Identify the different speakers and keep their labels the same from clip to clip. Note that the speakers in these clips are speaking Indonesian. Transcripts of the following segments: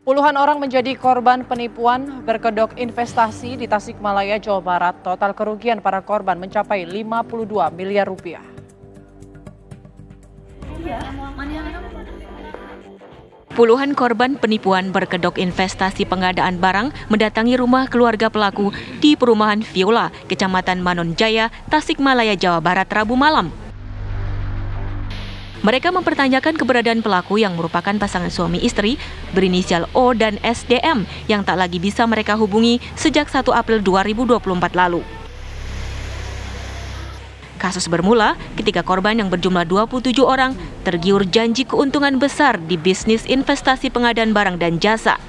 Speaker 1: Puluhan orang menjadi korban penipuan berkedok investasi di Tasikmalaya, Jawa Barat. Total kerugian para korban mencapai 52 miliar rupiah.
Speaker 2: Puluhan korban penipuan berkedok investasi pengadaan barang mendatangi rumah keluarga pelaku di perumahan Viola, Kecamatan Manon Jaya, Tasikmalaya, Jawa Barat, Rabu malam. Mereka mempertanyakan keberadaan pelaku yang merupakan pasangan suami istri berinisial O dan SDM yang tak lagi bisa mereka hubungi sejak 1 April 2024 lalu. Kasus bermula ketika korban yang berjumlah 27 orang tergiur janji keuntungan besar di bisnis investasi pengadaan barang dan jasa.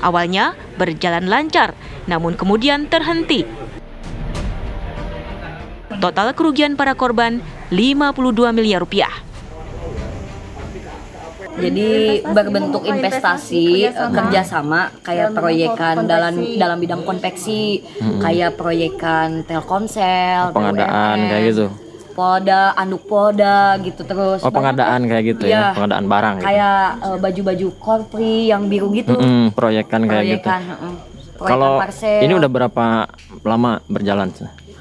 Speaker 2: Awalnya berjalan lancar, namun kemudian terhenti. Total kerugian para korban 52 miliar rupiah
Speaker 3: jadi berbentuk investasi, investasi eh, kerjasama, kayak dalam proyekan dalam dalam bidang konveksi kayak proyekan telkomsel pengadaan kayak gitu poda anduk poda gitu terus. Oh pengadaan
Speaker 1: kayak gitu ya, iya, pengadaan barang. Gitu. Kayak
Speaker 3: eh, baju-baju korpri yang biru gitu.
Speaker 1: proyekan, kayak gitu.
Speaker 3: Kalau ini udah
Speaker 1: berapa lama berjalan?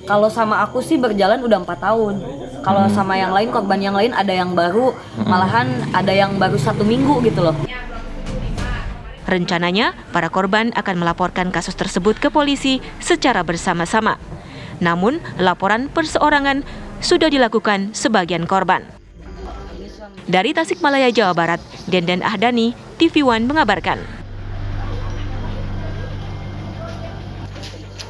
Speaker 3: Kalau sama aku sih berjalan udah empat tahun. Kalau hmm. sama yang lain korban yang lain ada yang baru, hmm. malahan ada yang baru satu minggu gitu loh.
Speaker 2: Rencananya, para korban akan melaporkan kasus tersebut ke polisi secara bersama-sama. Namun, laporan perseorangan sudah dilakukan sebagian korban. Dari Tasikmalaya, Jawa Barat, Denden Ahdani, TV One mengabarkan.